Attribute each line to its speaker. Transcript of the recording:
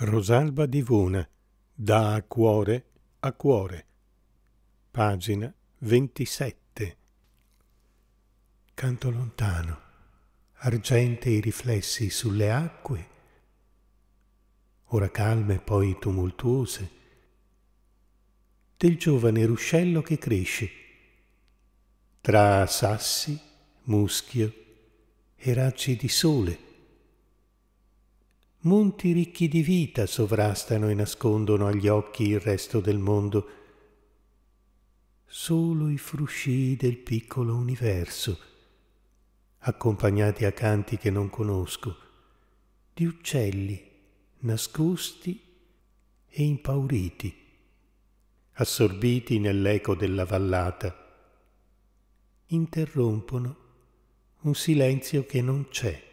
Speaker 1: Rosalba Divona da cuore a cuore. Pagina 27. Canto lontano, argentei riflessi sulle acque, ora calme poi tumultuose, del giovane ruscello che cresce, tra sassi, muschio e raggi di sole Monti ricchi di vita sovrastano e nascondono agli occhi il resto del mondo. Solo i frusci del piccolo universo, accompagnati a canti che non conosco, di uccelli nascosti e impauriti, assorbiti nell'eco della vallata, interrompono un silenzio che non c'è.